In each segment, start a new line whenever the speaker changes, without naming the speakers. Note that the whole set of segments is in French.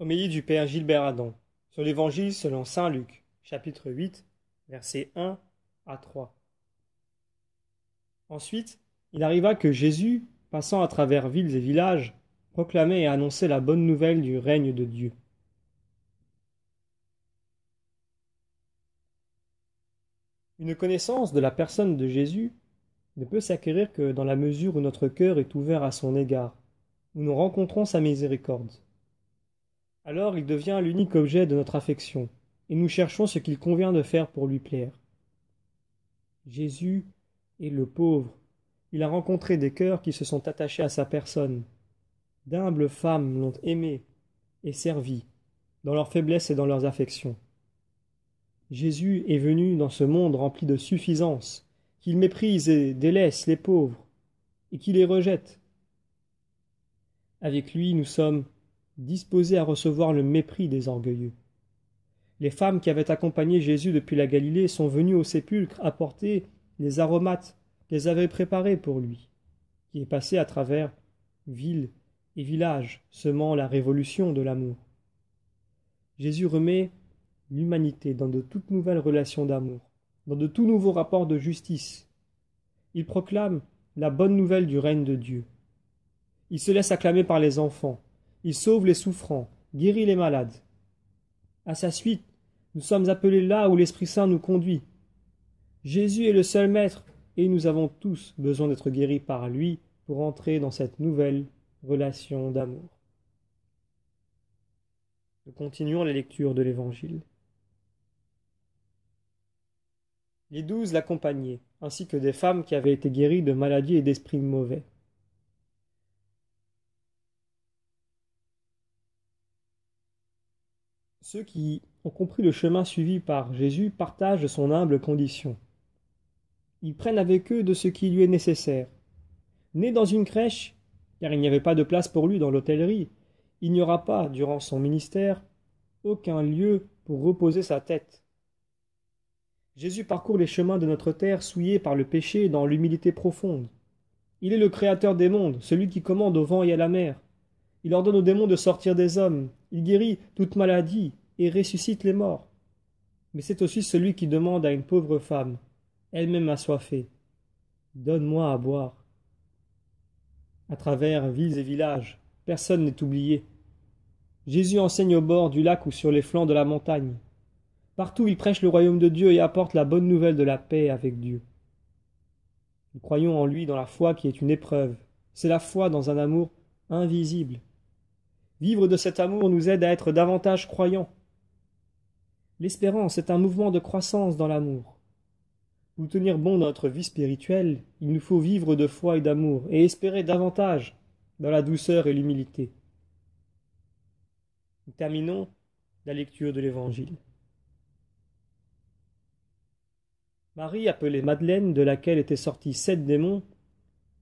Homélie du Père Gilbert Adam sur l'Évangile selon saint Luc, chapitre 8, versets 1 à 3. Ensuite, il arriva que Jésus, passant à travers villes et villages, proclamait et annonçait la bonne nouvelle du règne de Dieu. Une connaissance de la personne de Jésus ne peut s'acquérir que dans la mesure où notre cœur est ouvert à son égard, où nous rencontrons sa miséricorde. Alors il devient l'unique objet de notre affection, et nous cherchons ce qu'il convient de faire pour lui plaire. Jésus est le pauvre. Il a rencontré des cœurs qui se sont attachés à sa personne. D'humbles femmes l'ont aimé et servi, dans leur faiblesse et dans leurs affections. Jésus est venu dans ce monde rempli de suffisance, qu'il méprise et délaisse les pauvres, et qui les rejette. Avec lui, nous sommes disposés à recevoir le mépris des orgueilleux. Les femmes qui avaient accompagné Jésus depuis la Galilée sont venues au sépulcre apporter les aromates qu'elles avaient préparés pour lui, qui est passé à travers ville et village, semant la révolution de l'amour. Jésus remet l'humanité dans de toutes nouvelles relations d'amour, dans de tout nouveaux rapports de justice. Il proclame la bonne nouvelle du règne de Dieu. Il se laisse acclamer par les enfants, il sauve les souffrants, guérit les malades. À sa suite, nous sommes appelés là où l'Esprit Saint nous conduit. Jésus est le seul Maître, et nous avons tous besoin d'être guéris par lui pour entrer dans cette nouvelle relation d'amour. Nous continuons la lecture de l'Évangile. Les douze l'accompagnaient, ainsi que des femmes qui avaient été guéries de maladies et d'esprits mauvais. Ceux qui ont compris le chemin suivi par Jésus partagent son humble condition. Ils prennent avec eux de ce qui lui est nécessaire. Né dans une crèche, car il n'y avait pas de place pour lui dans l'hôtellerie, il n'y aura pas, durant son ministère, aucun lieu pour reposer sa tête. Jésus parcourt les chemins de notre terre souillés par le péché dans l'humilité profonde. Il est le créateur des mondes, celui qui commande au vent et à la mer. Il ordonne aux démons de sortir des hommes, il guérit toute maladie et ressuscite les morts. Mais c'est aussi celui qui demande à une pauvre femme, elle-même assoiffée, Donne-moi à boire. À travers villes et villages, personne n'est oublié. Jésus enseigne au bord du lac ou sur les flancs de la montagne. Partout il prêche le royaume de Dieu et apporte la bonne nouvelle de la paix avec Dieu. Nous croyons en lui dans la foi qui est une épreuve. C'est la foi dans un amour invisible. Vivre de cet amour nous aide à être davantage croyants. L'espérance est un mouvement de croissance dans l'amour. Pour tenir bon notre vie spirituelle, il nous faut vivre de foi et d'amour, et espérer davantage dans la douceur et l'humilité. Nous terminons la lecture de l'Évangile. Marie, appelée Madeleine, de laquelle étaient sortis sept démons,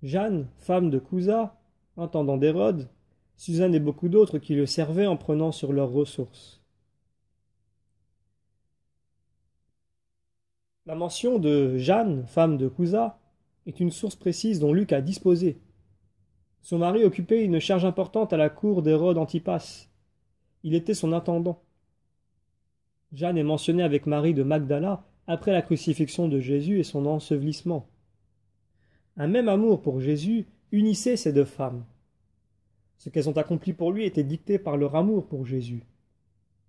Jeanne, femme de Cousa, intendant d'Hérode, Suzanne et beaucoup d'autres qui le servaient en prenant sur leurs ressources. La mention de Jeanne, femme de Cousa, est une source précise dont Luc a disposé. Son mari occupait une charge importante à la cour d'Hérode Antipas. Il était son intendant. Jeanne est mentionnée avec Marie de Magdala après la crucifixion de Jésus et son ensevelissement. Un même amour pour Jésus unissait ces deux femmes. Ce qu'elles ont accompli pour lui était dicté par leur amour pour Jésus.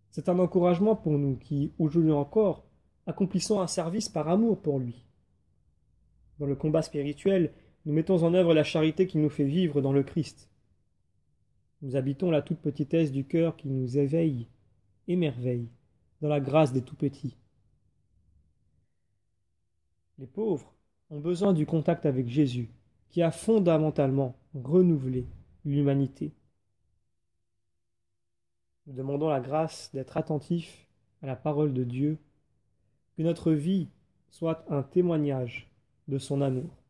C'est un encouragement pour nous qui, aujourd'hui encore, accomplissons un service par amour pour lui. Dans le combat spirituel, nous mettons en œuvre la charité qui nous fait vivre dans le Christ. Nous habitons la toute petitesse du cœur qui nous éveille, émerveille, dans la grâce des tout petits. Les pauvres ont besoin du contact avec Jésus, qui a fondamentalement renouvelé l'humanité. Nous demandons la grâce d'être attentifs à la parole de Dieu, que notre vie soit un témoignage de son amour.